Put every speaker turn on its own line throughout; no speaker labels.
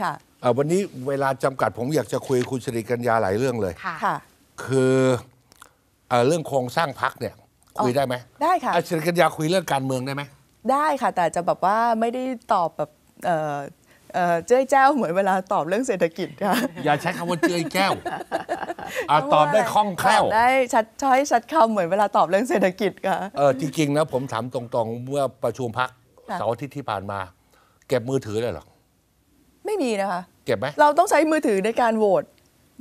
ค่ะ
วันนี้เวลาจำกัดผมอยากจะคุยคุณชริกัญญาหลายเรื่องเลยค่ะคือเรื่องโครงสร้างพักเนี่ยคุยได้ไหมได้ค่ะชริกัญญาคุยเรื่องการเมืองได้ไหม
ได้ค่ะ แต่จะแบบว่าไม่ได้ตอบแบบเจ้ยแจ้วเหมือนเวลาตอบเรื่องเศรษฐกิจค่ะ
อย่าใช้คำว่าเจ้ยแก้วตอบได้คล่องแคล่วได้
ชัดช้อยชัดคำเหมือนเวลาตอบเรื่องเศรษฐกิจค่ะเออจ
ริงๆนะผมถามตรงๆเมื่อประชุมพักเสาร์อาทิตย์ที่ผ่านมาเก็บมือถือเลยหรอไม่มีนะคะเก็บไหมเร
าต้องใช้มือถือในการโหวต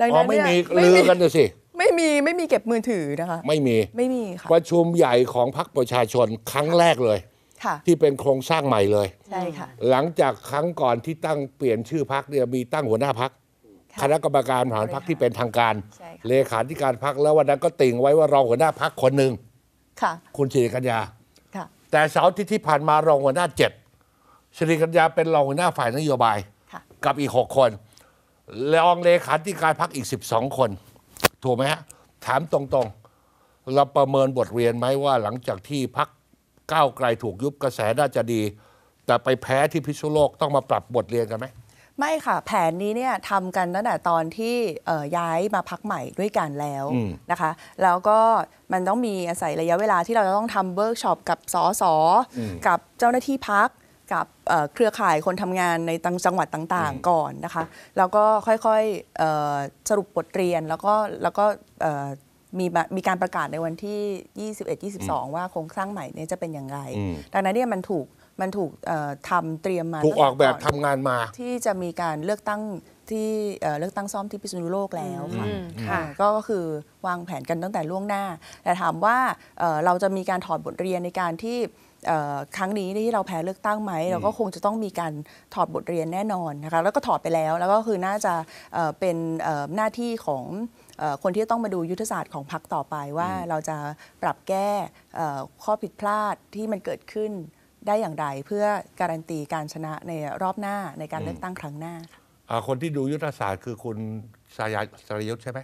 ดังนั้นไม่่มีลือกันเละสิไม่มีไม่มีเก็บมือถือนะคะไม่มีไม่มีค่ะ
ประชุมใหญ่ของพรรคประชาชนครั้งแรกเลยที่เป็นโครงสร้างใหม่เลยใช่ค่ะหลังจากครั้งก่อนที่ตั้งเปลี่ยนชื่อพักเนี่ยมีตั้งหัวหน้าพักคณะกรรมการผ่หารพักที่เป็นทางการเลขาธิการพักแล้ววันนั้นก็ติ่งไว้ว่ารองหัวหน้าพักคนหนึ่งค่ะคุณชิริกัญญาค่ะแต่เสาร์อาที่ที่ผ่านมารองหัวหน้าเจ็ดชิริกัญญาเป็นรองหัวหน้าฝ่ายนโยบายกับอีก 6 คนรองเลขาธิการพักอีก 12 คน ถูกไหมฮะ ถามตรงๆเราประเมินบทเรียนไหมว่าหลังจากที่พักก้าวไกลถูกยุบกระแสน่าจะดี แต่ไปแพ้ที่พิษุโลกต้องมาปรับบทเรียนกันไหม
ไม่ค่ะ แผนนี้เนี่ยทำกันตั้งแต่ตอนที่ย้ายมาพักใหม่ด้วยกันแล้วนะคะ แล้วก็มันต้องมีอาศัยระยะเวลาที่เราจะต้องทำเวิร์กช็อปกับสอสอกับเจ้าหน้าที่พักกับเครือข่ายคนทำงานในต่างจังหวัดต่างๆ ก่อนนะคะแล้วก็ค่อยๆสรุปบทเรียนแล้วก็แล้วก็มีมีการประกาศในวันที่ 21-22 ว่าโครงสร้างใหม่นี้จะเป็นอย่างไรดังนั้นเนี่ยมันถูกมันถูกทำเตรียมมาถูกออกแบบทำงานมา ที่จะมีการเลือกตั้งที่เลือกตั้งซ่อมที่พิษณุโลกแล้วค่ะก็คือวางแผนกันตั้งแต่ล่วงหน้า แต่ถามว่าเราจะมีการถอดบทเรียนในการที่ครั้งนี้ที่เราแพ้เลือกตั้งไหมเราก็คงจะต้องมีการถอดบทเรียนแน่นอนนะคะแล้วก็ถอดไปแล้ว แล้วก็คือน่าจะเป็นหน้าที่ของคนที่ต้องมาดูยุทธศาสตร์ของพรรคต่อไปว่าเราจะปรับแก้ข้อผิดพลาดที่มันเกิดขึ้นได้อย่างไรเพื่อการันตีการชนะในรอบหน้าในการเลือกตั้งครั้งหน้า
คนที่ดูยุทธศาสตร์คือคุณสายสรยุทธใช่ไหม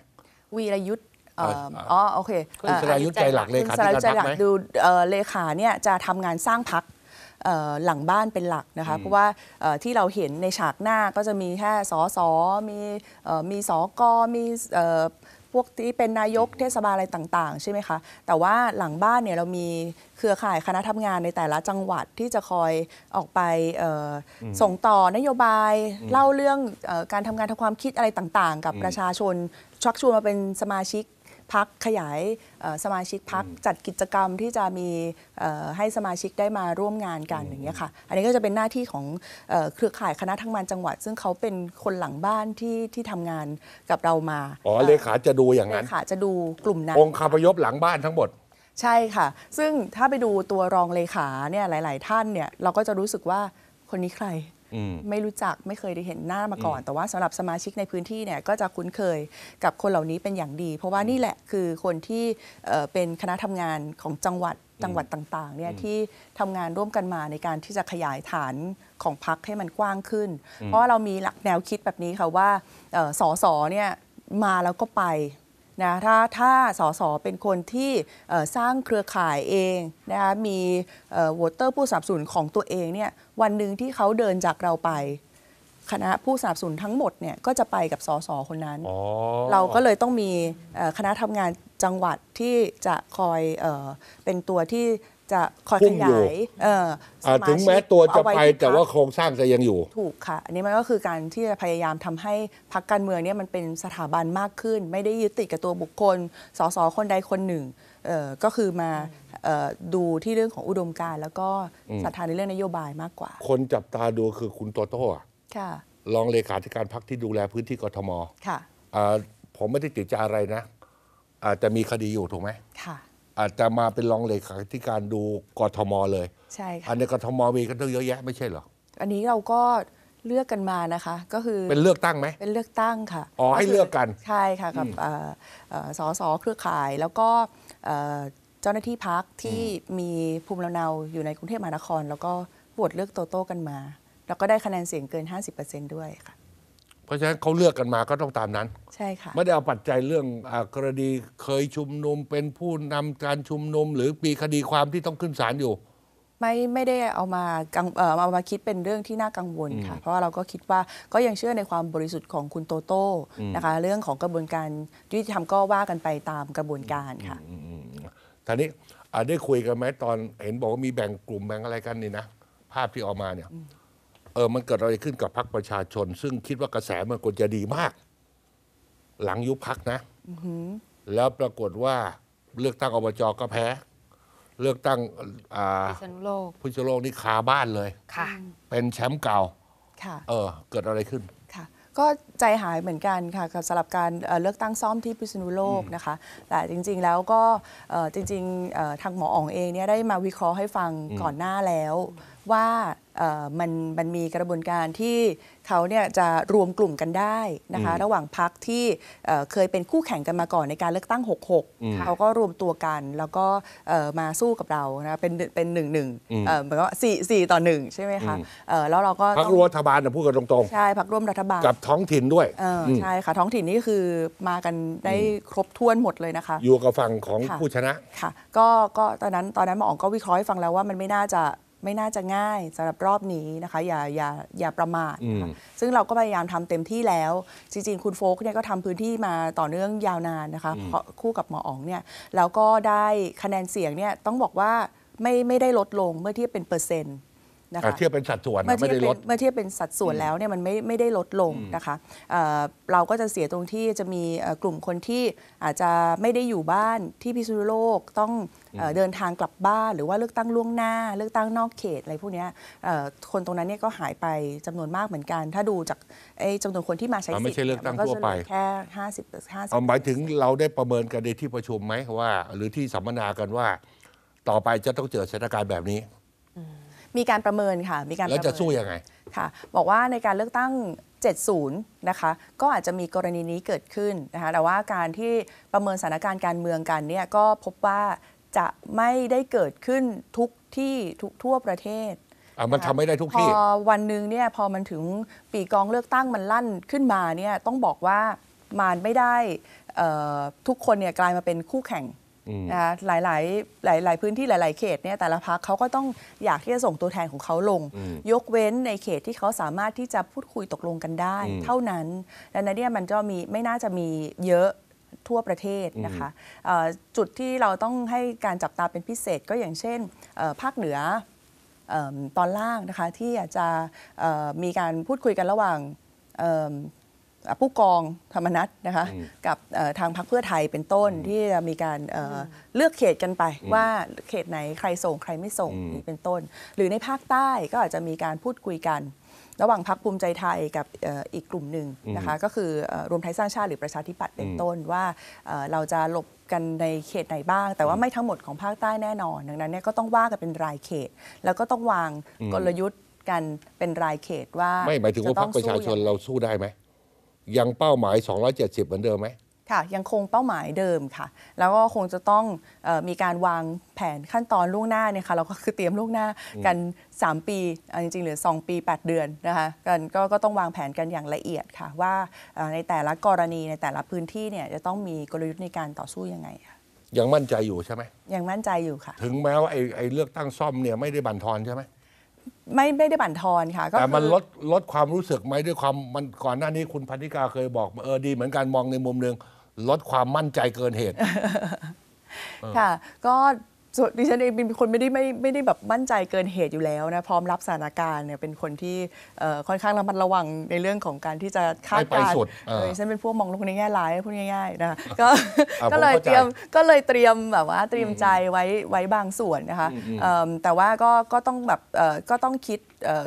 วีรยุทธอ๋อโอเคคุณสรายุทธ์ใจหลักเลยขาคุณารายุทธหจดูเกดูเลขาเนี่ยจะทำงานสร้างพักหลังบ้านเป็นหลักนะคะเพราะว่าที่เราเห็นในฉากหน้าก็จะมีแค่สอสอมีมีสอกอมีพวกที่เป็นนายกเทศบาลอะไรต่างๆใช่ไหมคะแต่ว่าหลังบ้านเนี่ยเรามีเครือข่ายคณะทำงานในแต่ละจังหวัดที่จะคอยออกไปส่งต่อนโยบาย เล่าเรื่องการทำงานทางความคิดอะไรต่างๆ กับประชาชนชักชวนมาเป็นสมาชิกพักขยายสมาชิกพักจัดกิจกรรมที่จะมีให้สมาชิกได้มาร่วมงานกันอย่างเงี้ยค่ะ อันนี้ก็จะเป็นหน้าที่ของเครือข่ายคณะทั้งมานจังหวัด ซึ่งเขาเป็นคนหลังบ้านที่ที่ทำงานกับเรามาอ๋อเล
ขาจะดูอย่างนั้นเลขา
จะดูกลุ่มนั้นองค์
คาพยพหลังบ้านทั้งหมด
ใช่ค่ะ ซึ่งถ้าไปดูตัวรองเลขาเนี่ยหลาย ๆ ท่านเนี่ย เราก็จะรู้สึกว่าคนนี้ใครไม่รู้จักไม่เคยได้เห็นหน้ามาก่อน แต่ว่าสำหรับสมาชิกในพื้นที่เนี่ยก็จะคุ้นเคยกับคนเหล่านี้เป็นอย่างดี เพราะว่านี่แหละคือคนที่เป็นคณะทำงานของจังหวัดจังหวัดต่างๆเนี่ยที่ทำงานร่วมกันมาในการที่จะขยายฐานของพักให้มันกว้างขึ้น เพราะเรามีหลักแนวคิดแบบนี้ค่ะว่าสอสอเนี่ยมาแล้วก็ไปนะถ้าถ้าสสเป็นคนที่สร้างเครือข่ายเองนะคะมีวอเตอร์ผู้สับสนนของตัวเองเนี่ยวันหนึ่งที่เขาเดินจากเราไป คณะผู้สับสนนทั้งหมดเนี่ยก็จะไปกับสสคนนั้นเราก็เลยต้องมีคณะทำงานจังหวัดที่จะคอยเป็นตัวที่จะคอยขยายอาถึงแม้ตัวจะไปแต่ว่าโค
รงสร้างจะยังอยู่
ถูกค่ะ อันนี้มันก็คือการที่จะพยายามทำให้พรรคการเมืองเนี่ยมันเป็นสถาบันมากขึ้น ไม่ได้ยึดติดกับตัวบุคคลสสคนใดคนหนึ่งก็คือมาดูที่เรื่องของอุดมการแล้วก็สถานในเรื่องนโยบายมากกว่า ค
นจับตาดูคือคุณโตโต้ค่ะรองเลขาธิการพรรคที่ดูแลพื้นที่กทมค่ะผมไม่ได้ติดใจอะไรนะอาจจะมีคดีอยู่ถูกไหมค่ะอาจจะมาเป็นรองเลขาธิการดูกทมเลยใช่ค่ะอันในกทมมีกนต้องเยอะแยะไม่ใช่เหรอ
อันนี้เราก็เลือกกันมานะคะ ก็คือเป็นเลือกตั้งไหมเป็นเลือกตั้งค่ะอ๋อให้เลือกกันใช่ค่ะกับสอสอเสสเครือข่ายแล้วก็เเจ้าหน้าที่พักที่มีภูมิลำเนาอยู่ในกรุงเทพมหานคร แล้วก็โหวตเลือกโตโต้กันมา แล้วก็ได้คะแนนเสียงเกิน50%ด้วยค่ะ
ราะฉะนั้นเขาเลือกกันมาก็ต้องตามนั้น ใช่ค่ะไม่ได้เอาปัจจัยเรื่องอกรณีเคยชุมนุมเป็นผู้นำการชุมนุม หรือปีคดีความที่ต้องขึ้นศาลอยู่
ไม่ไม่ได้เอามาเอ่เอามาคิดเป็นเรื่องที่น่ากังวลค่ะ เพราะาเราก็คิดว่าก็ยังเชื่อในความบริสุทธิ์ของคุณโตโต้นะคะ เรื่องของกระบวนการยุติธรรมก็ว่ากันไปตามกระบวนการค่ะ
ทนนี้ได้คุยกันไหมตอนเห็นบอกว่ามีแบ่งกลุ่มแบ่งอะไรกันนี่นะภาพที่ออกมาเนี่ยเออ มันเกิดอะไรขึ้นกับพรรคประชาชน ซึ่งคิดว่ากระแสมันควรจะดีมาก หลังยุบพักนะ แล้วปรากฏว่าเลือกตั้งอบจก็แพ้เลือกตั้งอ่าพโลกพโลกนี่คาบ้านเลยค่ะเป็นแชมป์เก่าค่ะเออเกิดอะไรขึ้น
ค่ะก็ใจหายเหมือนกันค่ะกับสำหรับการเลือกตั้งซ่อมที่พิษณุโลกนะคะแต่จริง ๆแล้วก็จริง ๆทางหมออ๋องเองเนี่ยได้มาวิเคราะห์ให้ฟังก่อนหน้าแล้วว่ามันมันมีกระบวนการที่เขาเนี่ยจะรวมกลุ่มกันได้นะคะ ระหว่างพักที่เคยเป็นคู่แข่งกันมาก่อนในการเลือกตั้ง66เขาก็รวมตัวกันแล้วก็มาสู้กับเรานะเป็นเป็นหนึ่งหนึ่งเหมือนกับสี่สี่ต่อหนึ่งใช่ไหมคะแล้วเราก็พักรรั
ฐบาลนะพูดกันตรงๆ
ใช่พักร่วมรัฐบาล
กับท้องถิ่นด้วยใช่
ค่ะท้องถิ่นนี่คือมากันได้ครบถ้วนหมดเลยนะคะ อยู่
กับฝั่งของผู้ชนะค่ะ
ก็ก็ตอนนั้นตอนนั้นหมออ๋องก็วิเคราะห์ให้ฟังแล้วว่ามันไม่น่าจะไม่น่าจะง่ายสำหรับรอบนี้นะคะอย่าอย่าอย่าประมาทซึ่งเราก็พยายามทำเต็มที่แล้ว จริง ๆ คุณโฟกเนี่ยก็ทำพื้นที่มาต่อเนื่องยาวนานนะคะคู่กับหมออ๋องเนี่ยแล้วก็ได้คะแนนเสียงเนี่ยต้องบอกว่าไม่ไม่ได้ลดลงเมื่อเทียบเป็นเปอร์เซ็นต์นะคะเทียบเป็
นสัดส่วนไมื่อเทียบเป็น
มื่อเทียบเป็นสัดส่วนแล้วเนี่ยมันไม่ไม่ได้ลดลงนะคะเราก็จะเสียตรงที่จะมีกลุ่มคนที่อาจจะไม่ได้อยู่บ้านที่พิษณุโลกต้องเดินทางกลับบ้าน หรือว่าเลือกตั้งล่วงหน้า เลือกตั้งนอกเขตอะไรพวกนี้คนตรงนั้นเนี่ยก็หายไปจำนวนมากเหมือนกัน ถ้าดูจากจำนวนคนที่มาใช้สิทธิ์ไม่ใช่เลือกตั้งทั่วไปแค่ห้าสิบห้าสิบ
หมายถึงเราได้ประเมินกันในที่ประชุมไหมว่าหรือที่สัมมนากันว่าต่อไปจะต้องเจอสถานการณ์แบบนี้
มีการประเมินค่ะมีการประแล้วจะสู้ยังไงค่ะ บอกว่าในการเลือกตั้ง 70 นะคะ ก็อาจจะมีกรณีนี้เกิดขึ้นนะคะแต่ว่าการที่ประเมินสถานการณ์การเมืองกันเนี่ยก็พบว่าจะไม่ได้เกิดขึ้นทุกที่ทุกทั่วประเทศอ
่มันทำไม่ได้ทุกที่พอ
วันหนึ่งเนี่ยพอมันถึงปีกองเลือกตั้งมันลั่นขึ้นมาเนี่ยต้องบอกว่ามันไม่ได้ทุกคนเนี่ยกลายมาเป็นคู่แข่งนะคะหลายหลายหลายหลายพื้นที่หลาย ๆเขตเนี่ยแต่ละพักเขาก็ต้องอยากที่จะส่งตัวแทนของเขาลง ยกเว้นในเขตที่เขาสามารถที่จะพูดคุยตกลงกันได้ เท่านั้นดังนั้นเนี่ยมันก็มีไม่น่าจะมีเยอะทั่วประเทศนะคะจุดที่เราต้องให้การจับตาเป็นพิเศษก็อย่างเช่น ภาคเหนือตอนล่างนะคะที่อาจจะมีการพูดคุยกันระหว่างผู้กองธรรมนัฐนะคะกับทางพรรคเพื่อไทยเป็นต้นที่จะมีการเลือกเขตกันไป ว่าเขตไหนใครส่งใครไม่ส่งนี่เป็นต้น หรือในภาคใต้ก็อาจจะมีการพูดคุยกัน ระหว่างพรรคภูมิใจไทยกับอีกกลุ่มหนึ่งนะคะก็คือรวมไทยสร้างชาติหรือประชาธิปัตย์เป็นต้นว่าเราจะหลบกันในเขตไหนบ้าง แต่ว่าไม่ทั้งหมดของภาคใต้แน่นอนดังนั้นเนี่ยก็ต้องว่ากันเป็นรายเขต แล้วก็ต้องวางกลยุทธ์กันเป็นรายเขตว่าไม่หมายถึงว่าพรรคประชาชน
เราสู้ได้ไหมยังเป้าหมาย 270 เหมือนเดิมไหม
ค่ะ ยังคงเป้าหมายเดิมค่ะ แล้วก็คงจะต้องออมีการวางแผนขั้นตอนล่วงหน้าเนี่ยค่ะเราก็คือเตรียมล่วงหน้ากัน 3 ปี จริงๆเหลือ 2 ปี 8 เดือนนะคะ กันกก็ต้องวางแผนกันอย่างละเอียดค่ะว่าในแต่ละกรณีในแต่ละพื้นที่เนี่ยจะต้องมีกลยุทธ์ในการต่อสู้ยังไง
ยังมั่นใจอยู่ใช่ไหม
ยังมั่นใจอยู่ค่ะ ถ
ึงแม้ว่าไอ้ไอเลือกตั้งซ่อมเนี่ยไม่ได้บั่นทอนใช่ไหม
ไม่ไม่ได้บั่นทอนค่ะก็แต่มันลด
ลดความรู้สึกไหมด้วยความมันก่อนหน้านี้คุณพันธิกาเคยบอกเออดีเหมือนกันมองในมุมหนึ่งลดความมั่นใจเกินเหตุ ค่ะ
ก็ส่วนดิฉันเองเป็นคนไม่ได้ไม่ไม่ได้แบบมั่นใจเกินเหตุอยู่แล้วนะ พร้อมรับสถานการณ์เนี่ยเป็นคนที่ค่อนข้างระมัดระวังในเรื่องของการที่จะคาดการณ์ดิฉันเป็นพวกมองโลกในแง่ร้ายพูดง่ายๆนะคะก็ก็เลยเตรียมก็เลยเตรียมแบบว่าเตรียมใจไว้ไว้บางส่วนนะคะแต่ว่าก็ก็ต้องแบบก็ต้องคิด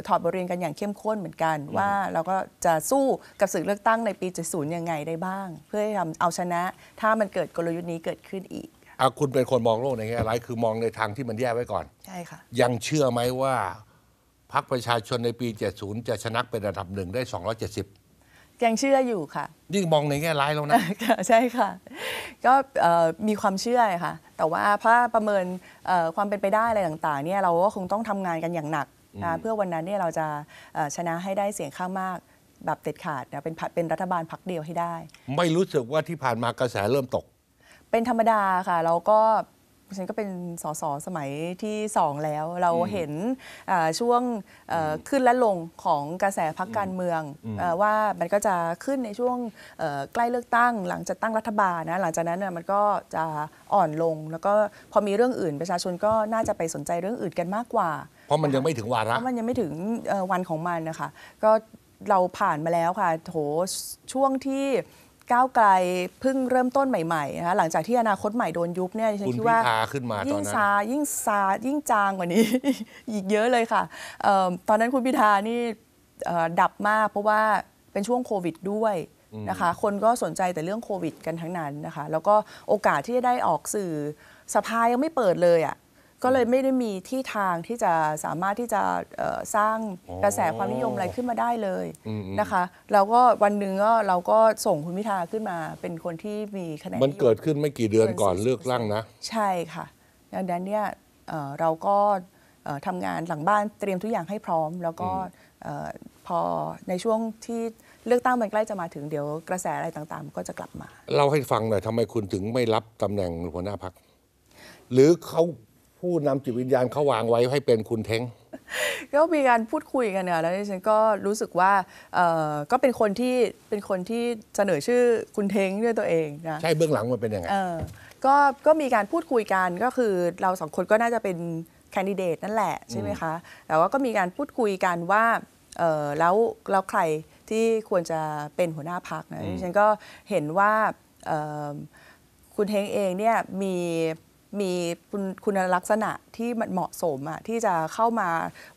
ถอดบทเรียนกันอย่างเข้มข้นเหมือนกันว่าเราก็จะสู้กับสึกเลือกตั้งในปี 70ยังไงได้บ้าง เพื่อทำเอาชนะถ้ามันเกิดกลยุทธ์นี้เกิดขึ้นอีก
อาคุณเป็นคนมองโลกในแง่ร้ายคือมองในทางที่มันแย่ไว้ก่อน ใช่ค่ะ ยังเชื่อไหมว่าพรรคประชาชนในปี 70 จะชนะเป็นรนดับหนึ่งได้ 270
ยังเชื่ออยู่ค่ะ
ยิ่งมองในแง่ร้ายแล้วนะ
ใช่ค่ะ ก็มีความเชื่อค่ะ แต่ว่าถ้าประเมินความเป็นไปได้อะไรต่างๆ เนี่ยเราก็คงต้องทำงานกันอย่างหนักนะเพื่อวันนั้นเนี่ยเราจะชนะให้ได้เสียงข้างมากแบบเด็ดขาดนะเป็นรเป็นรัฐบาลพักเดียวให้ได้
ไม่รู้สึกว่าที่ผ่านมากระแสเริ่มตก
เป็นธรรมดาค่ะเราก็ฉันก็เป็นสสสมัยที่สองแล้ว เราเห็นช่วงขึ้นและลงของกระแสพักการเมืองว่ามันก็จะขึ้นในช่วงใกล้เลือกตั้งหลังจากตั้งรัฐบาลนะหลังจากนั้นมันก็จะอ่อนลง แล้วก็ พอมีเรื่องอื่น ประชาชนก็น่าจะไปสนใจเรื่องอื่นกันมากกว่า
เพราะมันยังไม่ถึงวาระเพราะมั
นยังไม่ถึงวันของมันนะคะก็เราผ่านมาแล้วค่ะโถช่วงที่ก้าวไกลเพิ่งเริ่มต้นใหม่ๆ นะคะหลังจากที่อนาคตใหม่โดนยุบเนี่ยฉันคิดว่าขึ้นมายิ่งซายิ่งซา ยิ่งจางกว่านี้อีกเยอะเลยค่ะออตอนนั้นคุณพิธานี่ดับมากเพราะว่าเป็นช่วงโควิดด้วยนะคะคนก็สนใจแต่เรื่องโควิดกันทั้งนั้นนะคะ แล้วก็โอกาสที่จะได้ออกสื่อสภายังไม่เปิดเลยอะ่ะก็เลยไม่ได้มีที่ทางที่จะสามารถที่จะสร้างกระแสความนิยมอะไรขึ้นมาได้เลยนะคะแล้วก็วันหนึ่งก็เราก็ส่งคุณพิธาขึ้นมาเป็นคนที่มีคะแนนมัน
เกิดขึ้นไม่กี่เดือนก่อนเลือกตั้งนะ
ใช่ค่ะดังนั้นเนี่ยเราก็ทำงานหลังบ้านเตรียมทุกอย่างให้พร้อม แล้วก็พอในช่วงที่เลือกตั้งมันใกล้จะมาถึงเดี๋ยวกระแสอะไรต่างๆ ก็จะกลับมา
เล่าให้ฟังหน่อยทำไมคุณถึงไม่รับตำแหน่งหัวหน้าพักหรือเขาผู้นำจิตวิญญาณเขาวางไว้ให้เป็นคุณเท้ง
ก็มีการพูดคุยกันเี่ะแล้วดิฉันก็รู้สึกว่าก็เป็นคนที่เป็นคนที่เสนอชื่อคุณเท้งด้วยตัวเองนะใช่เบื้องหลังมันเป็นยังไงก็ก็มีการพูดคุยกันก็คือเราสองคนก็น่าจะเป็นแคนดิเดตนั่นแหละ ใช่ไหมคะแต่ว่าก็มีการพูดคุยกันว่าแล้วแล้วใครที่ควรจะเป็นหัวหน้าพักนะดิฉันก็เห็นว่าคุณเท้งเองเนี่ยมีมีคุณลักษณะที่มันเหมาะสมอะที่จะเข้ามา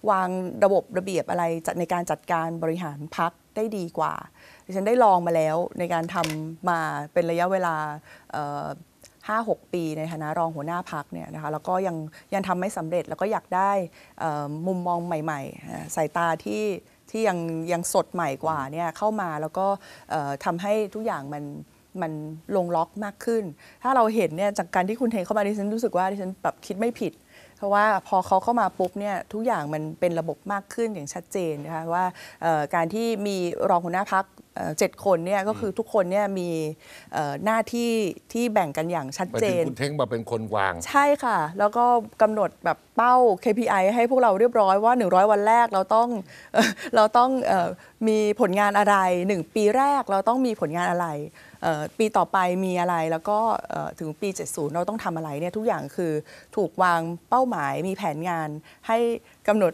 วางระบบระเบียบอะไรในการจัดการบริหารพักได้ดีกว่าดิฉันได้ลองมาแล้วในการทำมาเป็นระยะเวลา 5-6 ปีในฐานะรองหัวหน้าพักเนี่ยนะคะแล้วก็ยังยังทำไม่สำเร็จแล้วก็อยากได้มุมมองใหม่ๆสายตาที่ที่ยังยังสดใหม่กว่าเนี่ยเข้ามาแล้วก็ทำให้ทุกอย่างมันมันลงล็อกมากขึ้น ถ้าเราเห็นเนี่ยจากการที่คุณเทเข้ามาดิฉันรู้สึกว่าดิฉันแบบคิดไม่ผิด เพราะว่าพอเขาเข้ามาปุ๊บเนี่ยทุกอย่างมันเป็นระบบมากขึ้นอย่างชัดเจนนะคะว่า การที่มีรองหัวหน้าพักเจ็ดคนเนี่ยก็คือทุกคนเนี่ยมีหน้าที่ที่แบ่งกันอย่างชัดเจนคุณ
เท้งมาเป็นคนวางใ
ช่ค่ะ แล้วก็กำหนดแบบเป้า KPI ให้พวกเราเรียบร้อยว่า 100 วันแรกเราต้องเราต้องมีผลงานอะไร 1 ปีแรกเราต้องมีผลงานอะไรปีต่อไปมีอะไรแล้วก็ถึงปี 70 เราต้องทำอะไรเนี่ยทุกอย่างคือถูกวางเป้าหมายมีแผนงานให้กำหนด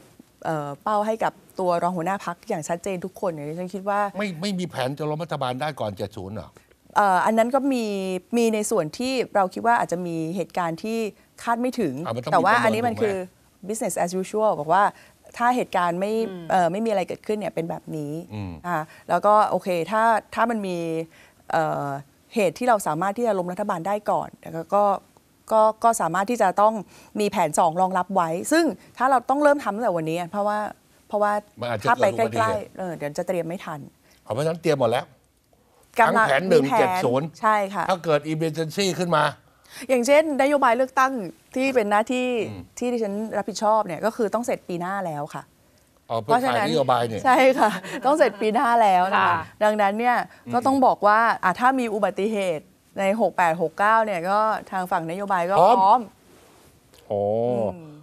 เป้าให้กับตัวรองหัวหน้าพักอย่างชัดเจนทุกคนเนี่ยฉันคิดว่า ไม่ไม่
มีแผนจะล้มรัฐบาลได้ก่อนเจ็ดศูนย์หรอ
อันนั้นก็มีมีในส่วนที่เราคิดว่าอาจจะมีเหตุการณ์ที่คาดไม่ถึง แต่ว่าอันนี้มันคือ business as usual บอกว่าถ้าเหตุการณ์ไม่ไม่มีอะไรเกิดขึ้นเนี่ยเป็นแบบนี้ แล้วก็โอเคถ้าถ้ามันมีเหตุที่เราสามารถที่จะล้มรัฐบาลได้ก่อนแล้วก็ก็ก็สามารถที่จะต้องมีแผน2รองรับไว้ ซึ่งถ้าเราต้องเริ่มทำตั้งแต่วันนี้ เพราะว่าเพราะว่า ถ้าไปใกล้ๆเออเดี๋ยวจะเตรียมไม่ทัน
เพราะฉะนั้นเตรียมหมดแล้วทั้งแผนหนึ่งเจ็ดศูนย์ใช่ค่ะถ้าเกิดอีเมอร์เจนซี่ขึ้นมา
อย่างเช่นนโยบายเลือกตั้งที่เป็นหน้าที่ที่ดิฉันรับผิดชอบเนี่ย ก็คือต้องเสร็จปีหน้าแล้วค่ะ
เพราะฉะนั้นนโยบายเนี่ยใช่ค
่ะ ต้องเสร็จปีหน้าแล้วนะคะดังนั้นเนี่ยก็ต้องบอกว่าถ้ามีอุบัติเหตุใน 6869 เนี่ยก็ทางฝั่งนโยบายก็พร้อม
โอ้อ